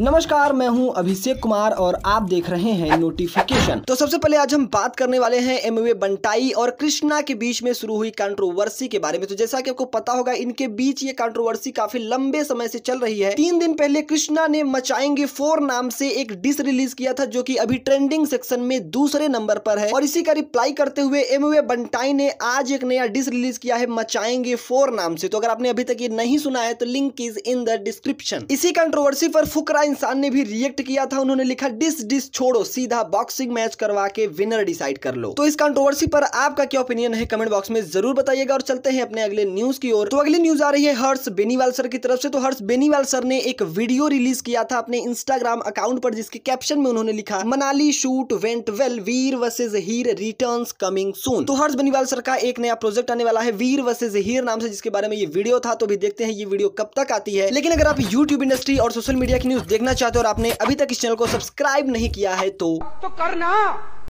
नमस्कार मैं हूं अभिषेक कुमार और आप देख रहे हैं नोटिफिकेशन तो सबसे पहले आज हम बात करने वाले हैं एम बंटाई और कृष्णा के बीच में शुरू हुई कंट्रोवर्सी के बारे में तो जैसा कि आपको पता होगा इनके बीच ये कंट्रोवर्सी काफी लंबे समय से चल रही है तीन दिन पहले कृष्णा ने मचाएंगे फोर नाम से एक डिस रिलीज किया था जो की अभी ट्रेंडिंग सेक्शन में दूसरे नंबर पर है और इसी का रिप्लाई करते हुए एम बंटाई ने आज एक नया डिस रिलीज किया है मचाएंगे फोर नाम से तो अगर आपने अभी तक ये नहीं सुना है तो link is in the description इसी कंट्रोवर्सी पर फुकरा इंसान ने भी रिएक्ट किया था उन्होंने लिखा डिस डिस छोड़ो सीधा बॉक्सिंग मैच करवा के विनर डिसाइड कर लो तो इस कंट्रोवर्सी पर आपका क्या ओपिनियन है कमेंट बॉक्स में जरूर बताइएगा और चलते हैं अपने अगले न्यूज की ओर तो अगली न्यूज आ रही है हर्ष बेनीवाल सर की तरफ से तो हर्ष बेनीवाल सर ने एक वीडियो रिलीज किया था अपने इंस्टाग्राम अकाउंट पर जिसके कैप्शन में उन्होंने लिखा Manali shoot went well Veer versus Heer return coming soon तो हर्ष बेनीवाल सर का एक नया प्रोजेक्ट आने वाला है वीर वर्सेज हीर नाम से जिसके बारे में ये वीडियो था तो भी देखते हैं ये वीडियो कब तक आती है लेकिन अगर आप यूट्यूब इंडस्ट्री और सोशल मीडिया की न्यूज देखना चाहते हो और आपने अभी तक इस चैनल को सब्सक्राइब नहीं किया है तो, तो करना